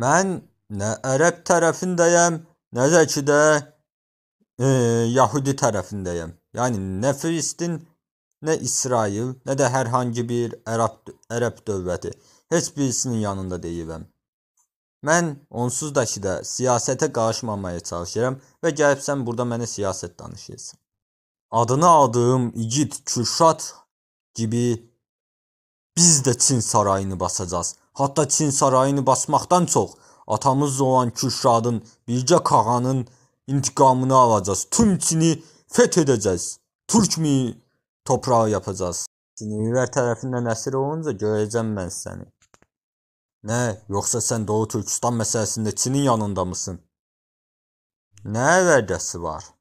Mən nə ərəb tərəfindəyəm, nə də ki də e, yəhudi tərəfindəyəm. Yəni nə Filistin, nə İsrail, nə də hər hansı bir ərəb ərəb dövləti. Heç birisinin yanında deyiləm. Mən onsuz da ki də siyasətə qarışmamaya çalışıram və gəlibsən burada mənə siyasət danışırsan. Adını aldığım igid Kürşad gibi biz də Çin sarayını basacağız. Hətta Çin sarayını basmaqdan çox atamız olan Kürşadın bircə Qağanın intiqamını alacağız. Tüm Çini feth edəcəz. Türk mi torpağı yapacağız. Sinirlər tərəfindən əsir olunca görəcəm mən səni. Nə, yoxsa sən Doğu Türkistan məsələsində Çinin yanındamısən? Nə vədəsi var?